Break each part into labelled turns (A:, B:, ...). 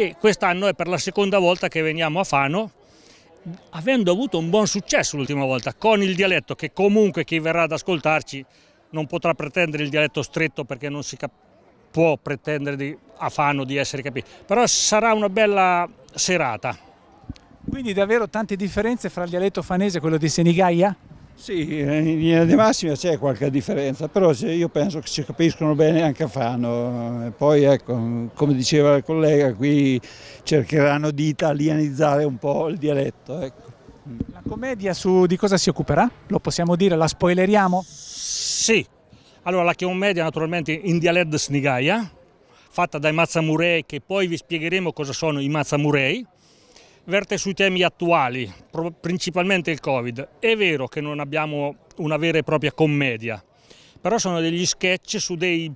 A: e quest'anno è per la seconda volta che veniamo a Fano avendo avuto un buon successo l'ultima volta con il dialetto che comunque chi verrà ad ascoltarci non potrà pretendere il dialetto stretto perché non si può pretendere di, a Fano di
B: essere capito, però sarà una bella serata. Quindi davvero tante differenze fra il dialetto fanese e quello di Senigaia?
C: Sì, in linea di massima c'è qualche differenza, però io penso che si capiscono bene anche a Fano. Poi ecco, come diceva il collega, qui cercheranno di italianizzare un po' il dialetto. Ecco.
B: La commedia su di cosa si occuperà? Lo possiamo dire? La spoileriamo? Sì.
A: Allora, la commedia naturalmente in dialetto snigaia, fatta dai Mazzamurei, che poi vi spiegheremo cosa sono i Mazzamurei, verte sui temi attuali, principalmente il Covid. È vero che non abbiamo una vera e propria commedia, però sono degli sketch su dei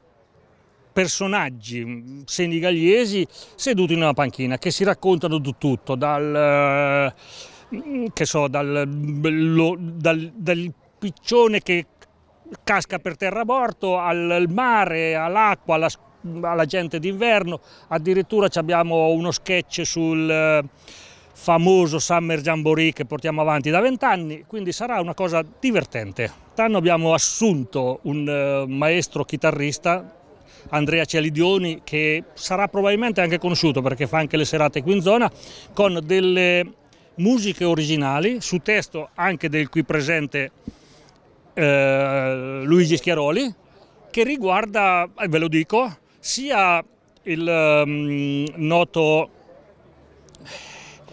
A: personaggi mm, senigaliesi seduti in una panchina che si raccontano di tutto, dal, eh, mm, so, dal, dal, dal piccione che casca per terra morto, al mare, all'acqua, alla, alla gente d'inverno, addirittura abbiamo uno sketch sul eh, famoso Summer Jamboree che portiamo avanti da vent'anni, quindi sarà una cosa divertente. Quest'anno abbiamo assunto un eh, maestro chitarrista Andrea Cialidioni che sarà probabilmente anche conosciuto perché fa anche le serate qui in zona con delle musiche originali su testo anche del qui presente eh, Luigi Schiaroli che riguarda, eh, ve lo dico, sia il um, noto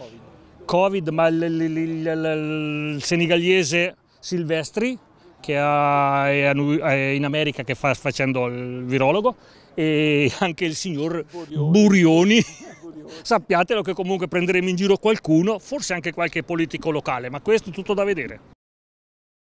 A: Covid. Covid, ma il, il, il, il senigaliese Silvestri, che è in America che fa facendo il virologo, e anche il signor Burioni. Burioni. Sappiatelo che comunque prenderemo in giro qualcuno, forse anche qualche politico locale, ma questo è tutto da vedere.